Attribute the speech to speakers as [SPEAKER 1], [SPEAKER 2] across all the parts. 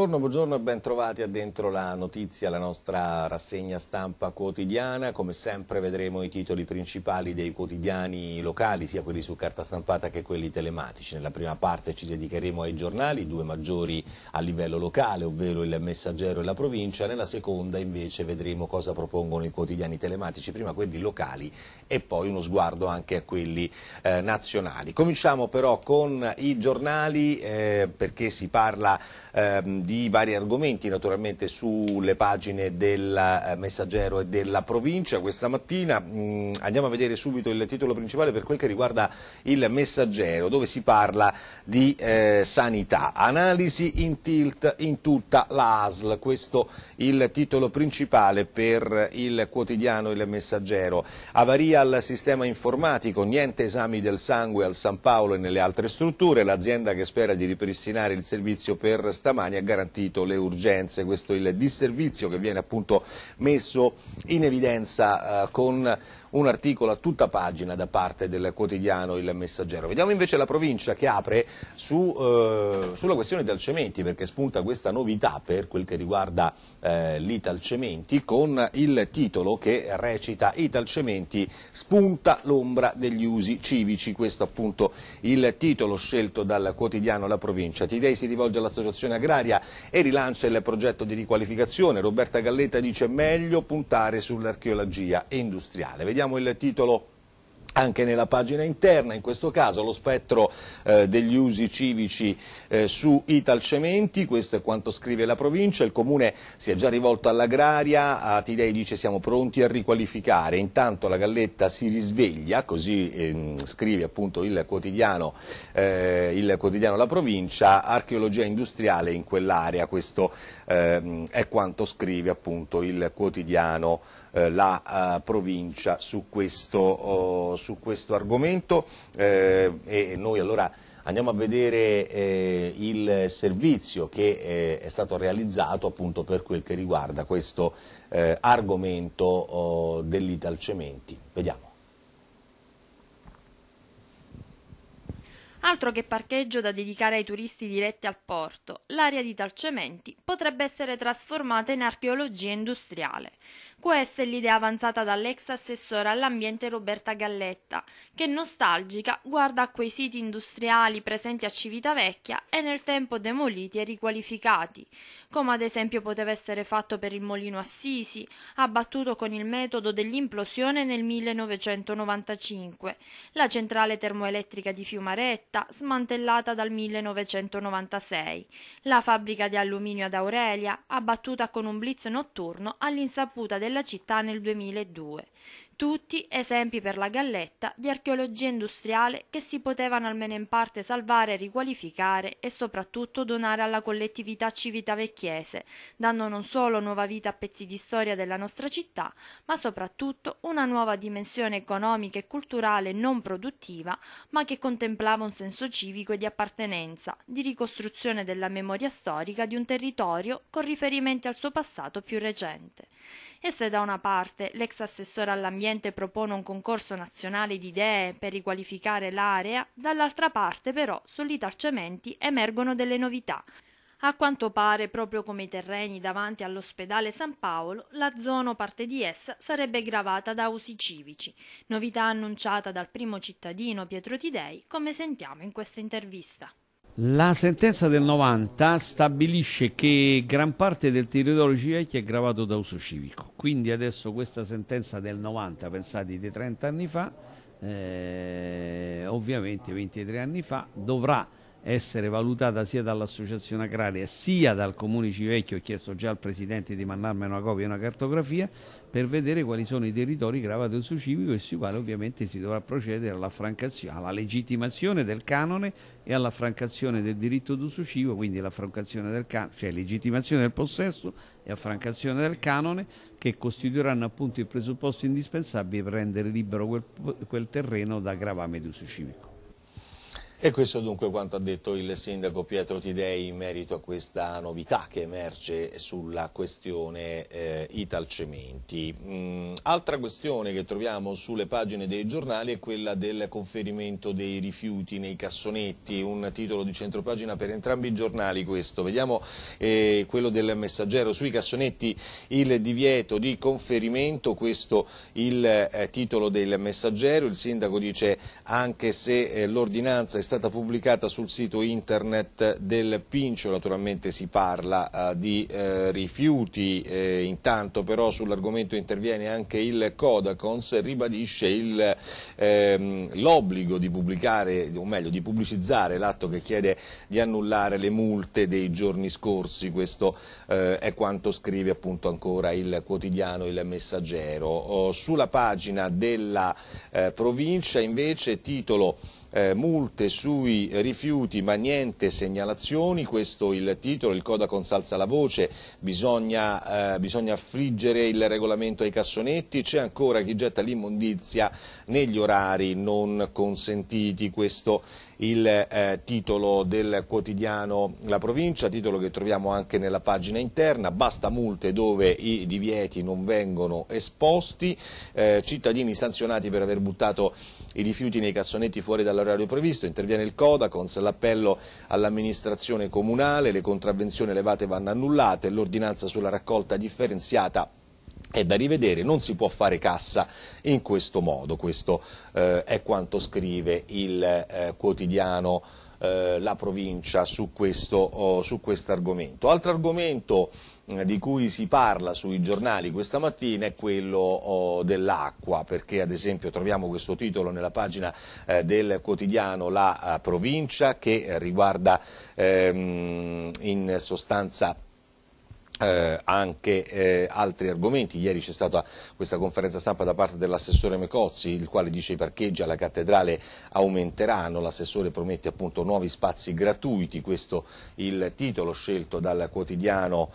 [SPEAKER 1] Buongiorno, buongiorno e ben trovati a dentro la notizia, la nostra rassegna stampa quotidiana. Come sempre vedremo i titoli principali dei quotidiani locali, sia quelli su carta stampata che quelli telematici. Nella prima parte ci dedicheremo ai giornali, due maggiori a livello locale, ovvero il Messaggero e la Provincia. Nella seconda invece vedremo cosa propongono i quotidiani telematici, prima quelli locali e poi uno sguardo anche a quelli eh, nazionali. Cominciamo però con i giornali eh, perché si parla eh, di di vari argomenti naturalmente sulle pagine del eh, Messaggero e della provincia questa mattina. Mm, andiamo a vedere subito il titolo principale per quel che riguarda il Messaggero dove si parla di eh, sanità. Analisi in tilt in tutta l'ASL ASL, questo il titolo principale per il quotidiano il Messaggero. Avaria al sistema informatico, niente esami del sangue al San Paolo e nelle altre strutture, l'azienda che spera di ripristinare il servizio per stamani ha garantito garantito le urgenze, questo è il disservizio che viene appunto messo in evidenza eh, con un articolo a tutta pagina da parte del quotidiano Il Messaggero. Vediamo invece la provincia che apre su, eh, sulla questione del cementi perché spunta questa novità per quel che riguarda eh, l'Italcementi con il titolo che recita Italcementi spunta l'ombra degli usi civici, questo appunto il titolo scelto dal quotidiano La Provincia. Tidei si rivolge all'associazione agraria e rilancia il progetto di riqualificazione. Roberta Galletta dice meglio puntare sull'archeologia industriale. Vediamo abbiamo il titolo anche nella pagina interna, in questo caso lo spettro eh, degli usi civici eh, su Italcementi, questo è quanto scrive la provincia, il comune si è già rivolto all'agraria, a Tidei dice siamo pronti a riqualificare, intanto la galletta si risveglia, così eh, scrive appunto il quotidiano, eh, il quotidiano, La Provincia, archeologia industriale in quell'area, questo ehm, è quanto scrive appunto il quotidiano eh, La eh, Provincia su questo, oh, su questo argomento eh, e noi allora andiamo a vedere eh, il servizio che eh, è stato realizzato appunto per quel che riguarda questo eh, argomento oh, dell'Italcementi. Vediamo.
[SPEAKER 2] Altro che parcheggio da dedicare ai turisti diretti al porto, l'area di Talcementi potrebbe essere trasformata in archeologia industriale. Questa è l'idea avanzata dall'ex assessore all'ambiente Roberta Galletta, che nostalgica guarda a quei siti industriali presenti a Civitavecchia e nel tempo demoliti e riqualificati, come ad esempio poteva essere fatto per il Molino Assisi, abbattuto con il metodo dell'implosione nel 1995, la centrale termoelettrica di Fiumaretto, Beretta, smantellata dal 1996, la fabbrica di alluminio ad Aurelia, abbattuta con un blitz notturno all'insaputa della città nel 2002, tutti esempi per la Galletta di archeologia industriale che si potevano almeno in parte salvare, riqualificare e soprattutto donare alla collettività civita civitavecchiese, dando non solo nuova vita a pezzi di storia della nostra città, ma soprattutto una nuova dimensione economica e culturale non produttiva, ma che contemplava un senso civico e di appartenenza, di ricostruzione della memoria storica di un territorio con riferimenti al suo passato più recente. E se da una parte l'ex assessore all'ambiente propone un concorso nazionale di idee per riqualificare l'area, dall'altra parte però solitacemente emergono delle novità. A quanto pare, proprio come i terreni davanti all'ospedale San Paolo, la zona o parte di essa sarebbe gravata da usi civici, novità annunciata dal primo cittadino Pietro Tidei, come sentiamo in questa intervista.
[SPEAKER 3] La sentenza del 90 stabilisce che gran parte del territorio Civecchia è gravato da uso civico, quindi adesso questa sentenza del 90, pensate di 30 anni fa, eh, ovviamente 23 anni fa, dovrà essere valutata sia dall'associazione agraria sia dal comune Civecchio, ho chiesto già al presidente di mandarmi una copia e una cartografia per vedere quali sono i territori gravati dal civico e sui quali ovviamente si dovrà procedere alla legittimazione del canone e all'affrancazione del diritto d'uso civico, quindi l'affrancazione del canone, cioè legittimazione del possesso e affrancazione del canone che costituiranno appunto il presupposto indispensabile per rendere libero quel, quel terreno da gravame d'uso civico.
[SPEAKER 1] E questo è dunque quanto ha detto il sindaco Pietro Tidei in merito a questa novità che emerge sulla questione eh, Italcementi. Mm, altra questione che troviamo sulle pagine dei giornali è quella del conferimento dei rifiuti nei cassonetti, un titolo di centropagina per entrambi i giornali questo. Vediamo eh, quello del messaggero sui cassonetti il divieto di conferimento, questo il eh, titolo del messaggero, il sindaco dice anche se eh, l'ordinanza è stata pubblicata sul sito internet del Pincio, naturalmente si parla eh, di eh, rifiuti, eh, intanto però sull'argomento interviene anche il Codacons, ribadisce ehm, l'obbligo di pubblicare, o meglio di pubblicizzare l'atto che chiede di annullare le multe dei giorni scorsi, questo eh, è quanto scrive appunto ancora il quotidiano Il Messaggero. Oh, sulla pagina della eh, provincia invece titolo eh, multe sui rifiuti ma niente segnalazioni, questo il titolo, il Coda consalza la voce, bisogna, eh, bisogna affliggere il regolamento ai cassonetti, c'è ancora chi getta l'immondizia negli orari non consentiti, questo il eh, titolo del quotidiano La Provincia, titolo che troviamo anche nella pagina interna, basta multe dove i divieti non vengono esposti, eh, cittadini sanzionati per aver buttato i rifiuti nei cassonetti fuori dall'orario previsto, interviene il Codacons, l'appello all'amministrazione comunale, le contravvenzioni elevate vanno annullate, l'ordinanza sulla raccolta differenziata è da rivedere, non si può fare cassa in questo modo, questo eh, è quanto scrive il eh, quotidiano eh, La Provincia su questo oh, su quest argomento. Altro argomento eh, di cui si parla sui giornali questa mattina è quello oh, dell'acqua, perché ad esempio troviamo questo titolo nella pagina eh, del quotidiano La eh, Provincia che riguarda ehm, in sostanza eh, anche eh, altri argomenti. Ieri c'è stata questa conferenza stampa da parte dell'assessore Mecozzi, il quale dice i parcheggi alla cattedrale aumenteranno, l'assessore promette appunto nuovi spazi gratuiti, questo il titolo scelto dal quotidiano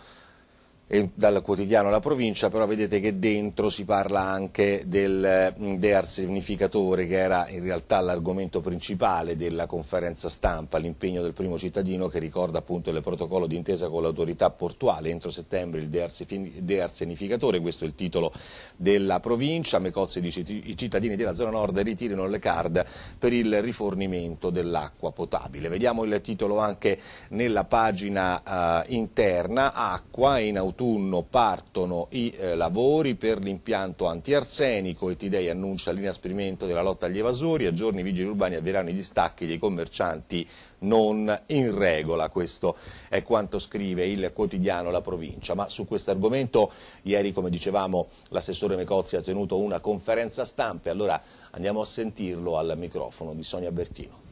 [SPEAKER 1] dal quotidiano La provincia, però vedete che dentro si parla anche del mm, dearsenificatore che era in realtà l'argomento principale della conferenza stampa, l'impegno del primo cittadino che ricorda appunto il protocollo d'intesa con l'autorità portuale, entro settembre il dearsenificatore, questo è il titolo della provincia, Mecozzi dice i cittadini della zona nord ritirano le card per il rifornimento dell'acqua potabile. Vediamo il titolo anche nella pagina eh, interna, acqua in autorità autunno partono i eh, lavori per l'impianto antiarsenico e Tidei annuncia l'inasprimento della lotta agli evasori, a giorni i vigili urbani avvieranno i distacchi dei commercianti non in regola, questo è quanto scrive il quotidiano La Provincia, ma su questo argomento ieri come dicevamo l'assessore Mecozzi ha tenuto una conferenza stampa allora andiamo a sentirlo al microfono di Sonia Bertino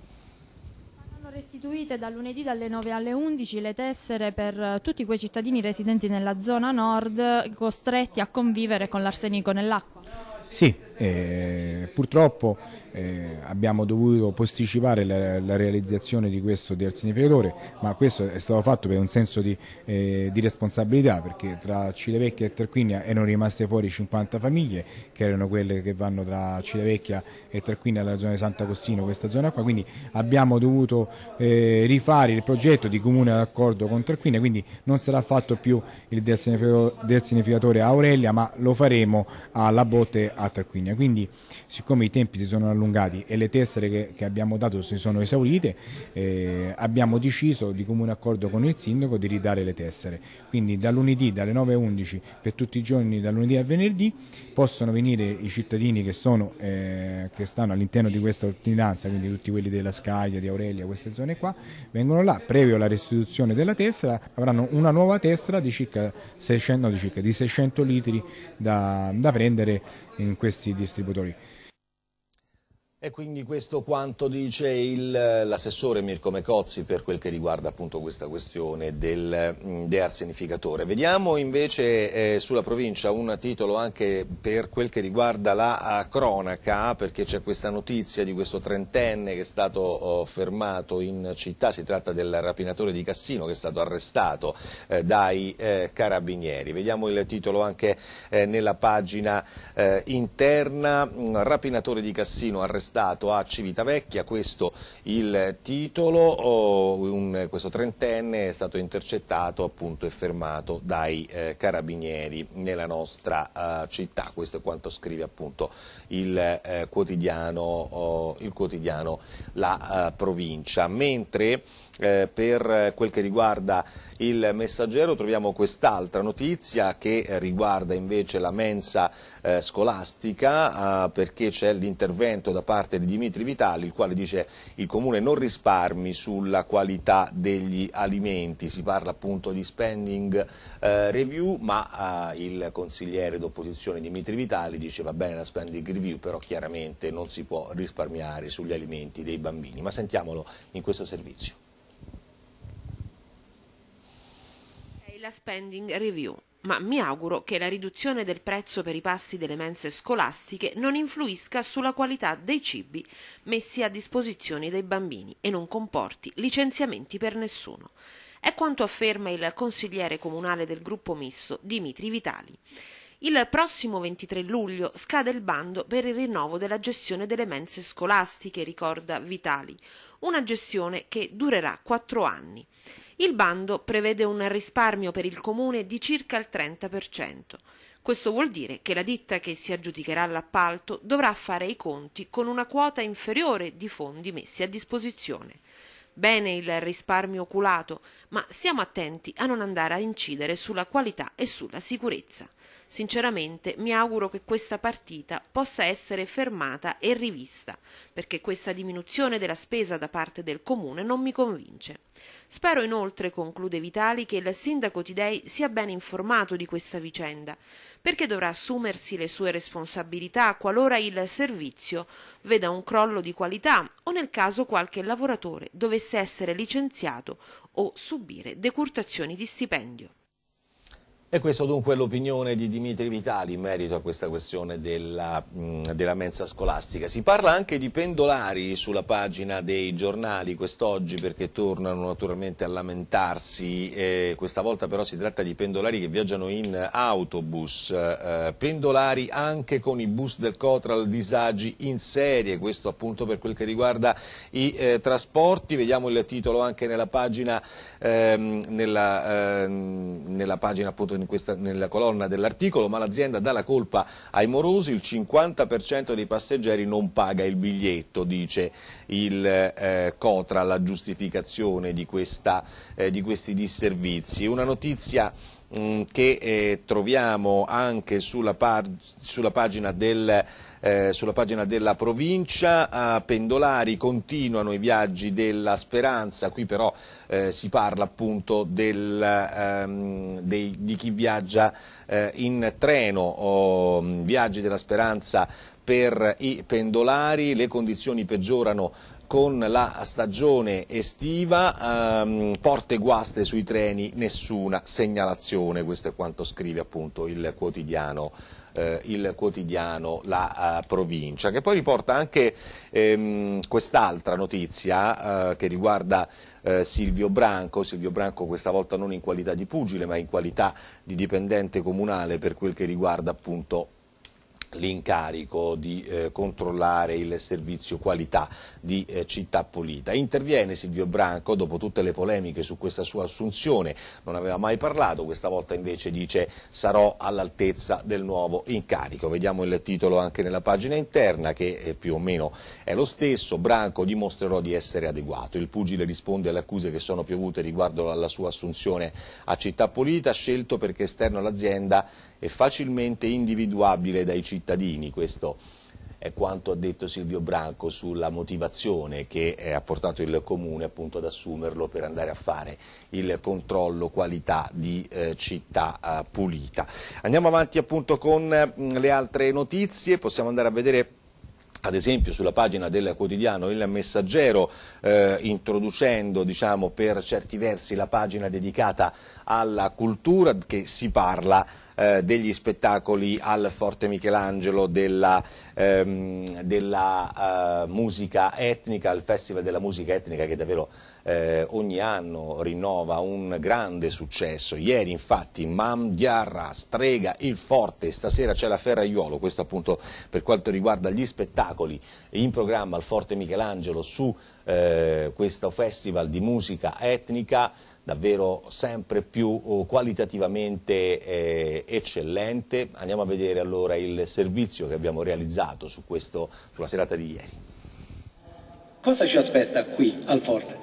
[SPEAKER 2] restituite dal lunedì dalle 9 alle 11 le tessere per eh, tutti quei cittadini residenti nella zona nord costretti a convivere con l'arsenico nell'acqua.
[SPEAKER 4] Sì, e eh, purtroppo eh, abbiamo dovuto posticipare la, la, realizzazione di questo del significatore, ma questo è stato fatto per un senso di, eh, di responsabilità perché tra Cilevecchia e Tarquinia erano rimaste fuori 50 famiglie che erano quelle che vanno tra Cilevecchia e Tarquinia alla zona di Sant'Agostino, questa zona qua, quindi abbiamo dovuto eh, rifare il progetto di comune d'accordo con Tarquinia, quindi non sarà fatto più il del significatore a Aurelia, ma lo faremo alla botte a Tarquinia. Sardegna. Quindi, siccome i tempi si sono allungati e le tessere che, che abbiamo dato si sono esaurite, eh, abbiamo deciso di comune accordo con il sindaco di ridare le tessere. Quindi da lunedì, dalle 9.11 per tutti i giorni, da lunedì a venerdì, possono venire i cittadini che, sono, eh, che stanno all'interno di questa ordinanza, quindi tutti quelli della Scaglia, di Aurelia, queste zone qua, vengono là, previo alla restituzione della tessera, avranno una nuova tessera di circa 600, no, di circa, di 600 litri da, da prendere in questi distributori.
[SPEAKER 1] E quindi questo quanto dice l'assessore Mirko Mecozzi per quel che riguarda appunto questa questione del mm, dearsenificatore. Vediamo invece eh, sulla provincia un titolo anche per quel che riguarda la eh, cronaca, perché c'è questa notizia di questo trentenne che è stato oh, fermato in città, si tratta del rapinatore di Cassino che è stato arrestato eh, dai eh, carabinieri. Vediamo il titolo anche eh, nella pagina eh, interna, mm, rapinatore di Cassino arrestato stato a Civitavecchia, questo il titolo, un, questo trentenne è stato intercettato appunto, e fermato dai eh, carabinieri nella nostra eh, città, questo è quanto scrive appunto, il, eh, quotidiano, oh, il, quotidiano, La eh, Provincia, Mentre, eh, per quel che riguarda il messaggero troviamo quest'altra notizia che riguarda invece la mensa eh, scolastica eh, perché c'è l'intervento da parte di Dimitri Vitali il quale dice il comune non risparmi sulla qualità degli alimenti, si parla appunto di spending eh, review ma ah, il consigliere d'opposizione Dimitri Vitali dice va bene la spending review però chiaramente non si può risparmiare sugli alimenti dei bambini, ma sentiamolo in questo servizio.
[SPEAKER 5] la spending review, ma mi auguro che la riduzione del prezzo per i pasti delle mense scolastiche non influisca sulla qualità dei cibi messi a disposizione dei bambini e non comporti licenziamenti per nessuno. È quanto afferma il consigliere comunale del gruppo misto Dimitri Vitali. Il prossimo 23 luglio scade il bando per il rinnovo della gestione delle mense scolastiche, ricorda Vitali, una gestione che durerà quattro anni. Il bando prevede un risparmio per il comune di circa il 30%. Questo vuol dire che la ditta che si aggiudicherà l'appalto dovrà fare i conti con una quota inferiore di fondi messi a disposizione. Bene il risparmio oculato, ma siamo attenti a non andare a incidere sulla qualità e sulla sicurezza. Sinceramente mi auguro che questa partita possa essere fermata e rivista, perché questa diminuzione della spesa da parte del Comune non mi convince. Spero inoltre, conclude Vitali, che il sindaco Tidei sia ben informato di questa vicenda, perché dovrà assumersi le sue responsabilità qualora il servizio veda un crollo di qualità o nel caso qualche lavoratore dovesse essere licenziato o subire decurtazioni di stipendio.
[SPEAKER 1] E questa dunque è l'opinione di Dimitri Vitali in merito a questa questione della, della mensa scolastica. Si parla anche di pendolari sulla pagina dei giornali quest'oggi perché tornano naturalmente a lamentarsi, eh, questa volta però si tratta di pendolari che viaggiano in autobus, eh, eh, pendolari anche con i bus del Cotral disagi in serie, questo appunto per quel che riguarda i eh, trasporti, vediamo il titolo anche nella pagina, ehm, nella, ehm, nella pagina appunto questa, nella colonna dell'articolo, ma l'azienda dà la colpa ai morosi, il 50% dei passeggeri non paga il biglietto, dice il eh, Cotra, la giustificazione di, questa, eh, di questi disservizi. Una notizia Mm, che eh, troviamo anche sulla, pag sulla, pagina del, eh, sulla, pagina della provincia, a pendolari continuano i viaggi della speranza, qui però eh, si parla appunto del, ehm, dei, di chi viaggia eh, in treno, oh, viaggi della speranza per i pendolari, le condizioni peggiorano con la stagione estiva, ehm, porte guaste sui treni, nessuna segnalazione, questo è quanto scrive appunto il quotidiano eh, il quotidiano La uh, Provincia, che poi riporta anche ehm, quest'altra notizia eh, che riguarda eh, Silvio Branco, Silvio Branco questa volta non in qualità di pugile ma in qualità di dipendente comunale per quel che riguarda appunto l'incarico di eh, controllare il servizio qualità di eh, Città Pulita. Interviene Silvio Branco dopo tutte le polemiche su questa sua assunzione, non aveva mai parlato, questa volta invece dice sarò all'altezza del nuovo incarico. Vediamo il titolo anche nella pagina interna che eh, più o meno è lo stesso, Branco dimostrerò di essere adeguato. Il pugile risponde alle accuse che sono piovute riguardo alla sua assunzione a Città Pulita, scelto perché esterno all'azienda e facilmente individuabile dai cittadini, questo è quanto ha detto Silvio Branco sulla motivazione che ha portato il Comune appunto, ad assumerlo per andare a fare il controllo qualità di eh, città eh, pulita. Andiamo avanti appunto con mh, mm, le altre notizie, possiamo andare a vedere ad esempio sulla pagina del quotidiano Il Messaggero, eh, introducendo diciamo, per certi versi la pagina dedicata alla cultura che si parla eh, degli spettacoli al Forte Michelangelo, della, ehm, della eh, musica etnica, al Festival della musica etnica che davvero eh, ogni anno rinnova un grande successo. Ieri infatti Mam Diarra strega il Forte, stasera c'è la Ferraiuolo, questo appunto per quanto riguarda gli spettacoli in programma al Forte Michelangelo su eh, questo festival di musica etnica davvero sempre più uh, qualitativamente eh, eccellente. Andiamo a vedere allora il servizio che abbiamo realizzato su questo, sulla serata di ieri. Cosa ci aspetta qui al Forte?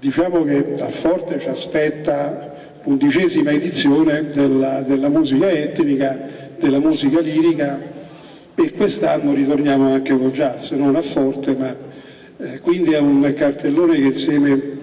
[SPEAKER 6] diciamo che al Forte ci aspetta l'undicesima edizione della, della musica etnica, della musica lirica e quest'anno ritorniamo anche col jazz, non a forte, ma eh, quindi è un cartellone che insieme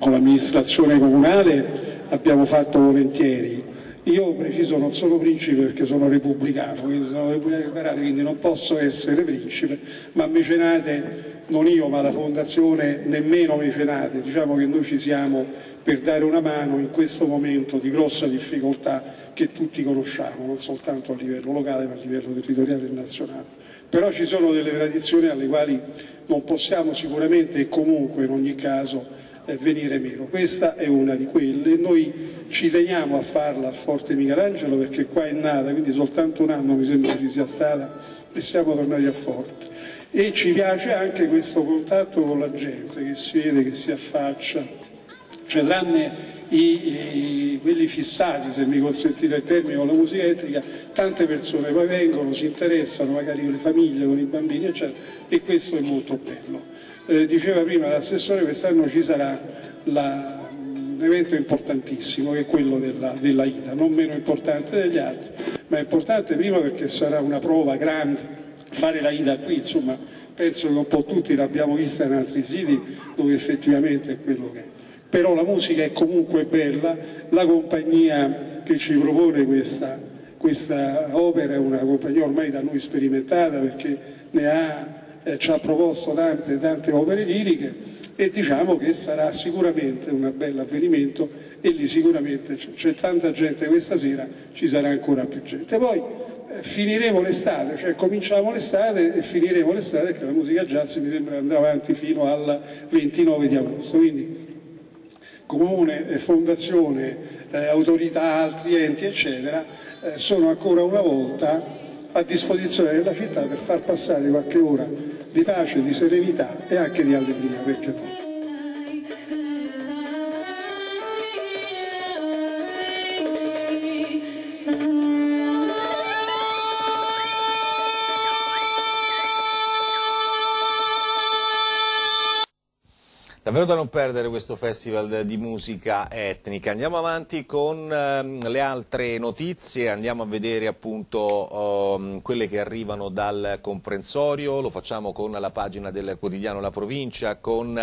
[SPEAKER 6] con l'amministrazione comunale abbiamo fatto volentieri. Io preciso non sono principe perché sono repubblicano, quindi sono repubblicano, liberale, quindi non posso essere principe, ma mecenate non io ma la fondazione nemmeno mecenate, diciamo che noi ci siamo per dare una mano in questo momento di grossa difficoltà che tutti conosciamo, non soltanto a livello locale ma a livello territoriale e nazionale. Però ci sono delle tradizioni alle quali non possiamo sicuramente e comunque in ogni caso eh, venire meno. Questa è una di quelle, noi ci teniamo a farla a Forte Michelangelo perché qua è nata, quindi soltanto un anno mi sembra ci sia stata e siamo tornati a Forte. E ci piace anche questo contatto con la gente che si vede, che si affaccia, cioè tranne i, i, quelli fissati, se mi consentite il termine, con la musica elettrica, tante persone poi vengono, si interessano magari con le famiglie, con i bambini, eccetera, e questo è molto bello. Eh, diceva prima l'assessore, quest'anno ci sarà la, un evento importantissimo che è quello della, della ITA, non meno importante degli altri, ma è importante prima perché sarà una prova grande fare la IDA qui, insomma, penso che un po' tutti l'abbiamo vista in altri siti dove effettivamente è quello che è. Però la musica è comunque bella, la compagnia che ci propone questa, questa opera è una compagnia ormai da noi sperimentata perché ne ha eh, ci ha proposto tante, tante opere liriche e diciamo che sarà sicuramente un bel avvenimento e lì sicuramente c'è tanta gente questa sera, ci sarà ancora più gente. Poi eh, finiremo l'estate, cioè cominciamo l'estate e finiremo l'estate perché la musica jazz mi sembra andrà avanti fino al 29 di agosto. Quindi comune, fondazione, eh, autorità, altri enti, eccetera, eh, sono ancora una volta a disposizione della città per far passare qualche ora di pace, di serenità e anche di allegria, perché no?
[SPEAKER 1] Allora da non perdere questo festival di musica etnica, andiamo avanti con ehm, le altre notizie, andiamo a vedere appunto ehm, quelle che arrivano dal comprensorio, lo facciamo con la pagina del quotidiano La Provincia, con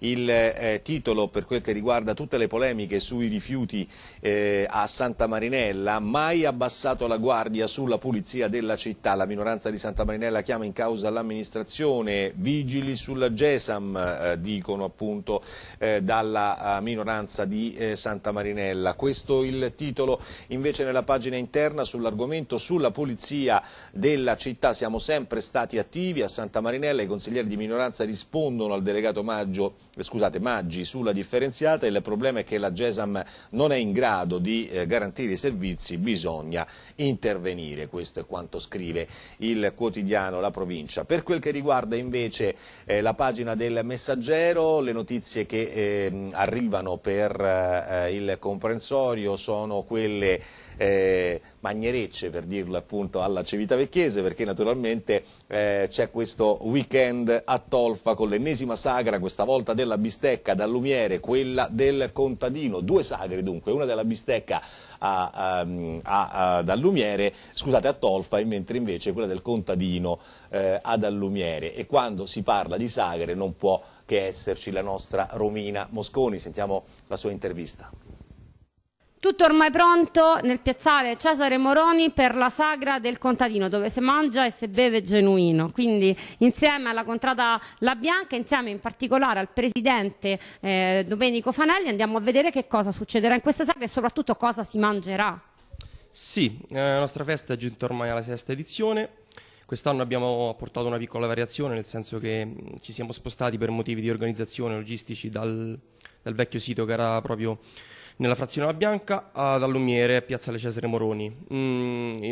[SPEAKER 1] il eh, titolo per quel che riguarda tutte le polemiche sui rifiuti eh, a Santa Marinella, mai abbassato la guardia sulla pulizia della città, la minoranza di Santa Marinella chiama in causa l'amministrazione, vigili sulla GESAM eh, dicono appunto appunto eh, dalla eh, minoranza di eh, Santa Marinella. Questo il titolo invece nella pagina interna sull'argomento sulla pulizia della città. Siamo sempre stati attivi a Santa Marinella, i consiglieri di minoranza rispondono al delegato Maggio, eh, scusate, Maggi sulla differenziata. Il problema è che la GESAM non è in grado di eh, garantire i servizi, bisogna intervenire. Questo è quanto scrive il quotidiano La Provincia. Per quel che riguarda invece eh, la pagina del messaggero, le notizie notizie che eh, arrivano per eh, il comprensorio sono quelle eh, magnerecce per dirlo appunto alla Civitavecchiese perché naturalmente eh, c'è questo weekend a Tolfa con l'ennesima sagra questa volta della bistecca da Lumiere, quella del contadino, due sagre dunque, una della bistecca a, ehm, a, a, Lumiere, scusate, a Tolfa e mentre invece quella del contadino eh, ad Allumiere e quando si parla di sagre non può che esserci la nostra Romina Mosconi, sentiamo la sua intervista.
[SPEAKER 7] Tutto ormai pronto nel piazzale Cesare Moroni per la sagra del contadino, dove si mangia e si beve genuino. Quindi insieme alla contrada La Bianca, insieme in particolare al presidente eh, Domenico Fanelli, andiamo a vedere che cosa succederà in questa sagra e soprattutto cosa si mangerà.
[SPEAKER 8] Sì, eh, la nostra festa è giunta ormai alla sesta edizione. Quest'anno abbiamo apportato una piccola variazione, nel senso che mm, ci siamo spostati per motivi di organizzazione logistici dal, dal vecchio sito che era proprio nella frazione La Bianca ad Allumiere, piazza Piazzale Cesare Moroni. Mm,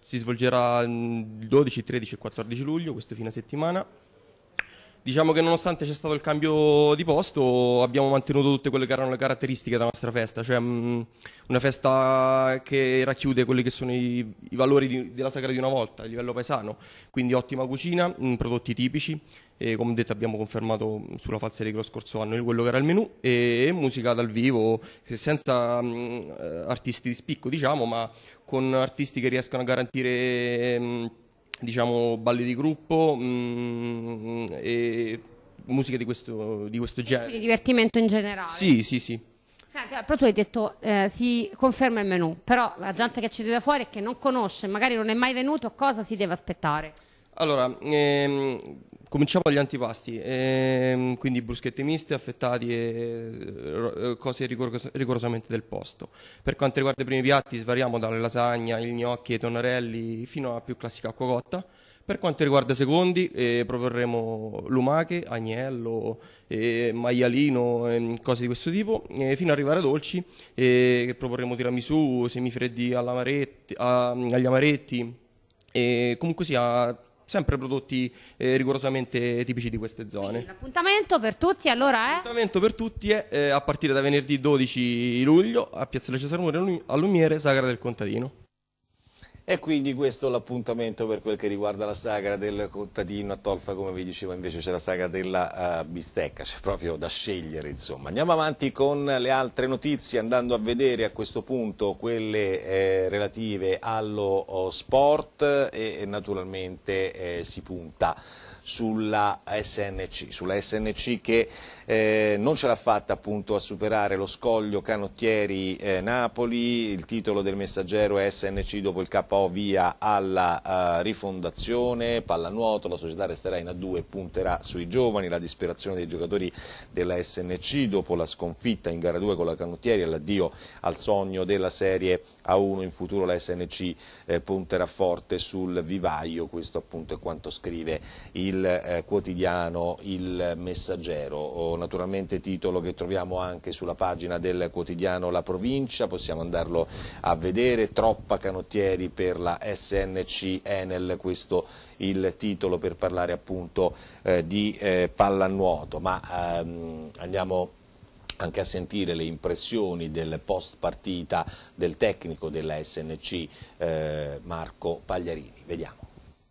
[SPEAKER 8] si svolgerà il 12, 13 e 14 luglio, questo fine settimana. Diciamo che nonostante c'è stato il cambio di posto abbiamo mantenuto tutte quelle che erano le caratteristiche della nostra festa, cioè mh, mm, una festa che racchiude quelli che sono i, i valori di, della sagra di una volta a livello paesano, quindi ottima cucina, mh, mm, prodotti tipici, e come detto abbiamo confermato mm, sulla falseria lo scorso anno quello che era il menù e musica dal vivo senza mh, eh, artisti di spicco diciamo ma con artisti che riescono a garantire diciamo, balli di gruppo mh, mm, e musiche di questo, di questo genere. Quindi
[SPEAKER 7] divertimento in generale. Sì, sì, sì. Eh, però tu hai detto eh, si conferma il menù, però la gente che ci vede fuori e che non conosce, magari non è mai venuto, cosa si deve aspettare?
[SPEAKER 8] Allora, ehm, cominciamo dagli antipasti, ehm, quindi bruschette miste, affettati e eh, cose rigoros- rigorosamente del posto. Per quanto riguarda i primi piatti, svariamo dalle lasagne, il gnocchi, i tonnarelli, fino alla più classica acqua cotta. Per quanto riguarda i secondi, eh, proporremo lumache, agnello, eh, maialino, eh, cose di questo tipo, eh, fino ad arrivare a dolci, che eh, proporremo tiramisù, semifreddi agli amaretti, comunque sia sempre prodotti eh, rigorosamente tipici di queste zone. Quindi,
[SPEAKER 7] l'appuntamento per tutti allora è? L'appuntamento
[SPEAKER 8] per tutti è eh, a partire da venerdì 12 luglio a Piazza Cesare Mura a Lumiere, Sagra del Contadino.
[SPEAKER 1] E quindi questo è l'appuntamento per quel che riguarda la sagra del contadino a Tolfa, come vi dicevo invece c'è la sagra della uh, bistecca, c'è proprio da scegliere insomma. Andiamo avanti con le altre notizie andando a vedere a questo punto quelle eh, relative allo oh, sport e, e naturalmente eh, si punta sulla SNC, sulla SNC che eh, non ce l'ha fatta appunto a superare lo scoglio Canottieri-Napoli, eh, il titolo del messaggero è SNC dopo il KO via alla eh, rifondazione, pallanuoto, la società resterà in A2 e punterà sui giovani, la disperazione dei giocatori della SNC dopo la sconfitta in gara 2 con la Canottieri e l'addio al sogno della serie A1, in futuro la SNC eh, punterà forte sul vivaio, questo appunto è quanto scrive il il eh, quotidiano Il Messaggero, naturalmente titolo che troviamo anche sulla pagina del quotidiano La Provincia, possiamo andarlo a vedere, troppa canottieri per la SNC Enel, questo il titolo per parlare appunto eh, di eh, pallanuoto, ma ehm, andiamo anche a sentire le impressioni del post partita del tecnico della SNC eh, Marco Pagliarini. Vediamo.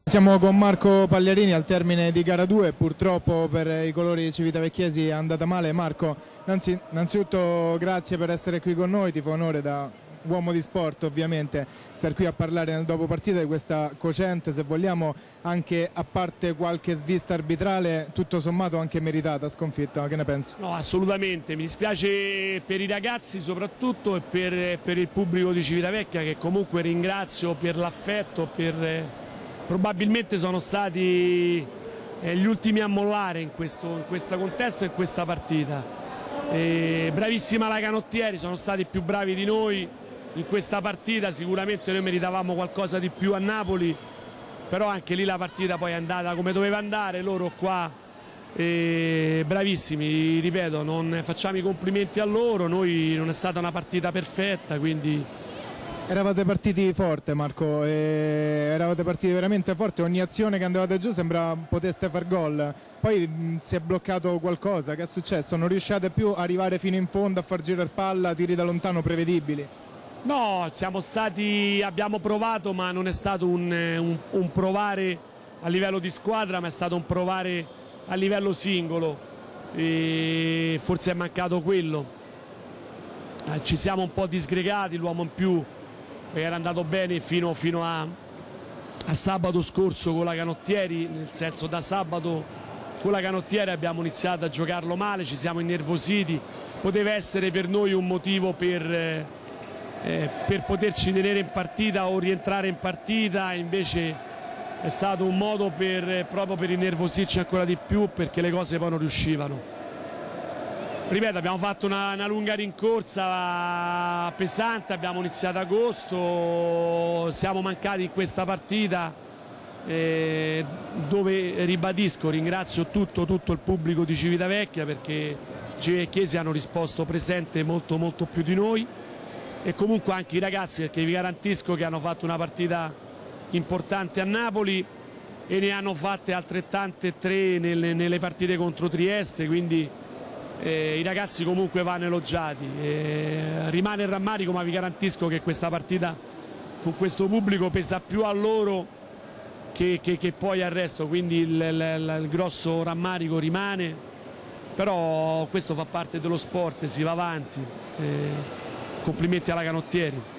[SPEAKER 4] Siamo con Marco Pagliarini al termine di gara 2, purtroppo per i colori civitavecchiesi è andata male. Marco, innanzitutto grazie per essere qui con noi, ti fa onore da uomo di sport ovviamente star qui a parlare nel dopo partita di questa cocente, se vogliamo anche a parte qualche svista arbitrale, tutto sommato anche meritata sconfitta, che ne pensi? No,
[SPEAKER 3] assolutamente, mi dispiace per i ragazzi soprattutto e per, per il pubblico di Civitavecchia che comunque ringrazio per l'affetto, per probabilmente sono stati eh, gli ultimi a mollare in questo, in questo contesto e in questa partita. E bravissima la Canottieri, sono stati più bravi di noi in questa partita, sicuramente noi meritavamo qualcosa di più a Napoli, però anche lì la partita poi è andata come doveva andare, loro qua e eh, bravissimi, ripeto, non facciamo i complimenti a loro, noi non è stata una partita perfetta, quindi
[SPEAKER 4] Eravate partiti forte Marco, eravate partiti veramente forte, ogni azione che andavate giù sembrava poteste far gol, poi mh, si è bloccato qualcosa, che è successo? Non riusciate più a arrivare fino in fondo, a far girare palla, tiri da lontano prevedibili?
[SPEAKER 3] No, siamo stati, abbiamo provato ma non è stato un, un, un provare a livello di squadra ma è stato un provare a livello singolo, e forse è mancato quello, eh, ci siamo un po' disgregati, l'uomo in più era andato bene fino, fino a, a, sabato scorso con la Canottieri, nel senso da sabato con la Canottieri abbiamo iniziato a giocarlo male, ci siamo innervositi, poteva essere per noi un motivo per, eh, eh per poterci tenere in partita o rientrare in partita, invece è stato un modo per, eh, proprio per innervosirci ancora di più perché le cose poi non riuscivano. Ripeto, abbiamo fatto una, una, lunga rincorsa pesante, abbiamo iniziato agosto, siamo mancati in questa partita eh, dove, ribadisco, ringrazio tutto, tutto, il pubblico di Civitavecchia perché Civitavecchiesi hanno risposto presente molto, molto più di noi e comunque anche i ragazzi perché vi garantisco che hanno fatto una partita importante a Napoli e ne hanno fatte altrettante tre nelle, nelle partite contro Trieste, quindi eh, i ragazzi comunque vanno elogiati. Eh, rimane il rammarico, ma vi garantisco che questa partita con questo pubblico pesa più a loro che, che, che poi al resto, quindi il, il, il, grosso rammarico rimane, però questo fa parte dello sport, si va avanti. Eh, complimenti alla Canottieri.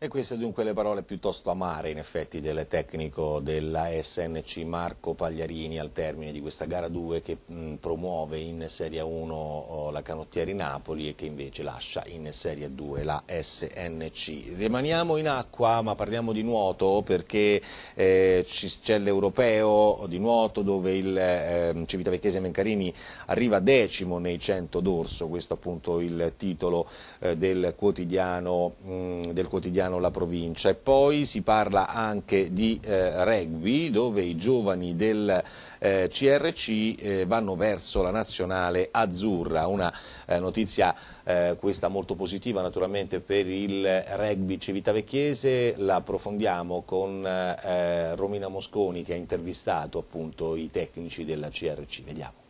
[SPEAKER 1] E queste dunque le parole piuttosto amare in effetti del tecnico della SNC Marco Pagliarini al termine di questa gara 2 che mh, promuove in Serie 1 la Canottieri Napoli e che invece lascia in Serie 2 la SNC. Rimaniamo in acqua ma parliamo di nuoto perché eh, c'è l'europeo di nuoto dove il eh, Civitavecchese Mencarini arriva decimo nei 100 d'orso, questo appunto il titolo eh, del quotidiano, mh, del quotidiano Milano la provincia e poi si parla anche di eh, rugby dove i giovani del eh, CRC eh, vanno verso la nazionale azzurra, una eh, notizia eh, questa molto positiva naturalmente per il rugby civitavecchiese, la approfondiamo con eh, Romina Mosconi che ha intervistato appunto i tecnici della CRC, vediamo.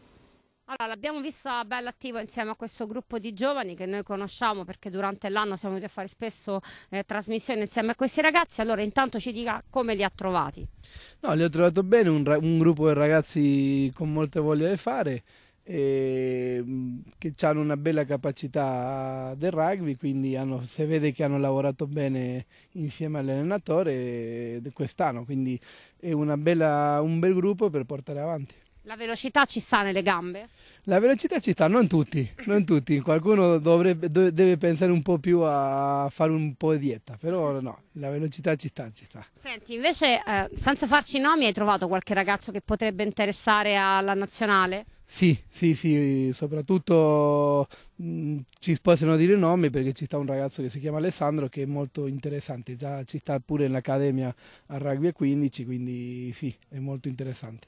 [SPEAKER 7] Allora, l'abbiamo vista bella attiva insieme a questo gruppo di giovani che noi conosciamo perché durante l'anno siamo venuti a fare spesso eh, trasmissioni insieme a questi ragazzi. Allora, intanto ci dica come li ha trovati.
[SPEAKER 9] No, li ho trovati bene, un, un gruppo di ragazzi con molte voglia di fare mm, che hanno una bella capacità del rugby, quindi hanno, si vede che hanno lavorato bene insieme all'allenatore eh, quest'anno, quindi è bella, un bel gruppo per portare avanti.
[SPEAKER 7] La velocità ci sta nelle gambe?
[SPEAKER 9] La velocità ci sta, non tutti, non tutti. qualcuno dovrebbe, deve pensare un po' più a fare un po' di dieta, però no, la velocità ci sta, ci sta.
[SPEAKER 7] Senti, invece eh, senza farci nomi hai trovato qualche ragazzo che potrebbe interessare alla nazionale?
[SPEAKER 9] Sì, sì, sì, soprattutto mh, mm, ci possono dire nomi perché ci sta un ragazzo che si chiama Alessandro che è molto interessante, già ci sta pure nell'Accademia a Rugby 15, quindi sì, è molto interessante.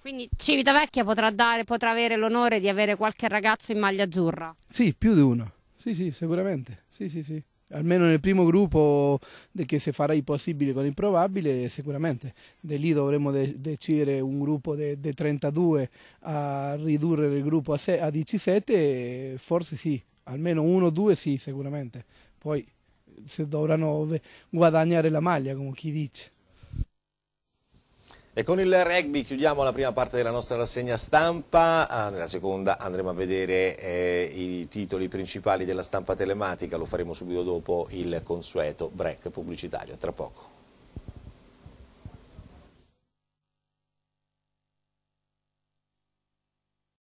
[SPEAKER 7] Quindi Civitavecchia potrà, dare, potrà avere l'onore di avere qualche ragazzo in maglia azzurra?
[SPEAKER 9] Sì, più di uno. Sì, sì, sicuramente. Sì, sì, sì. Almeno nel primo gruppo che se farà il possibile con l'improbabile, sicuramente. Da lì dovremo de decidere un gruppo di 32 a ridurre il gruppo a, a 17, forse sì. Almeno uno o due sì, sicuramente. Poi se dovranno guadagnare la maglia, come chi dice.
[SPEAKER 1] E con il rugby chiudiamo la prima parte della nostra rassegna stampa, ah, nella seconda andremo a vedere eh, i titoli principali della stampa telematica, lo faremo subito dopo il consueto break pubblicitario, tra poco.